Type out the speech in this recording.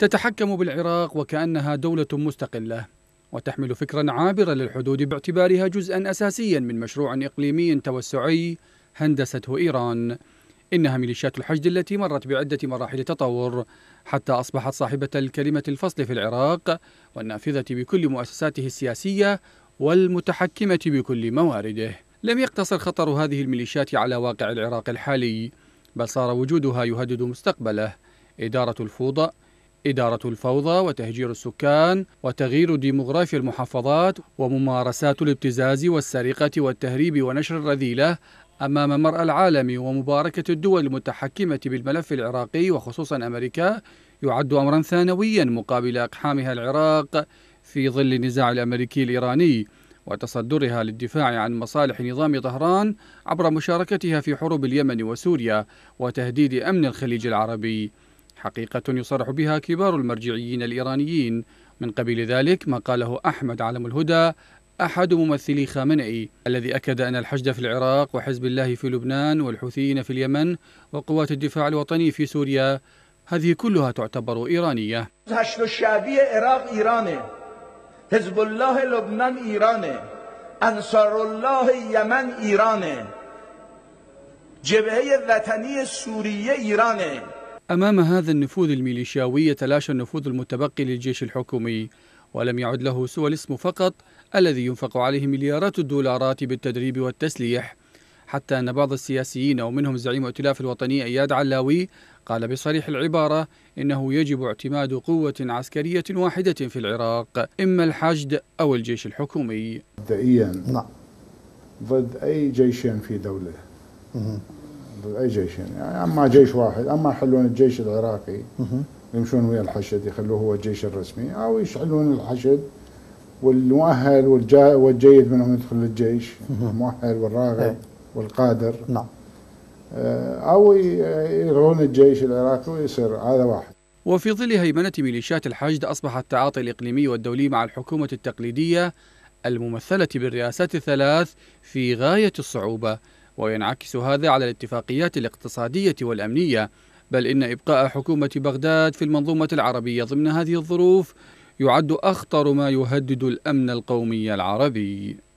تتحكم بالعراق وكأنها دولة مستقلة وتحمل فكرا عابرا للحدود باعتبارها جزءا أساسيا من مشروع إقليمي توسعي هندسته إيران إنها ميليشيات الحشد التي مرت بعدة مراحل تطور حتى أصبحت صاحبة الكلمة الفصل في العراق والنافذة بكل مؤسساته السياسية والمتحكمة بكل موارده لم يقتصر خطر هذه الميليشيات على واقع العراق الحالي بل صار وجودها يهدد مستقبله إدارة الفوضى إدارة الفوضى وتهجير السكان وتغيير ديموغرافيا المحافظات وممارسات الابتزاز والسرقة والتهريب ونشر الرذيلة أمام مرأى العالم ومباركة الدول المتحكمة بالملف العراقي وخصوصا أمريكا يعد أمرا ثانويا مقابل أقحامها العراق في ظل النزاع الأمريكي الإيراني وتصدرها للدفاع عن مصالح نظام طهران عبر مشاركتها في حروب اليمن وسوريا وتهديد أمن الخليج العربي حقيقة يصرح بها كبار المرجعيين الإيرانيين من قبيل ذلك ما قاله أحمد علم الهدى أحد ممثلي خامنئي الذي أكد أن الحشد في العراق وحزب الله في لبنان والحوثيين في اليمن وقوات الدفاع الوطني في سوريا هذه كلها تعتبر إيرانية حشد الشعبية عراق إيراني حزب الله لبنان إيراني انصار الله یمن إيراني جبهه الوطنية السورية إيراني أمام هذا النفوذ الميليشياوي يتلاشى النفوذ المتبقي للجيش الحكومي ولم يعد له سوى الاسم فقط الذي ينفق عليه مليارات الدولارات بالتدريب والتسليح حتى أن بعض السياسيين ومنهم زعيم ائتلاف الوطني أياد علاوي قال بصريح العبارة إنه يجب اعتماد قوة عسكرية واحدة في العراق إما الحشد أو الجيش الحكومي مبدئيا نعم ضد أي جيش في دولة ضد اي جيش يعني اما جيش واحد اما يحلون الجيش العراقي يمشون ويا الحشد يخلوه هو الجيش الرسمي او يشعلون الحشد والمؤهل والجيد منهم يدخل للجيش المؤهل والراغب إيه. والقادر نعم آه، او يلغون الجيش العراقي ويصير هذا واحد وفي ظل هيمنة ميليشيات الحشد أصبح التعاطي الإقليمي والدولي مع الحكومة التقليدية الممثلة بالرئاسات الثلاث في غاية الصعوبة وينعكس هذا على الاتفاقيات الاقتصادية والأمنية بل إن إبقاء حكومة بغداد في المنظومة العربية ضمن هذه الظروف يعد أخطر ما يهدد الأمن القومي العربي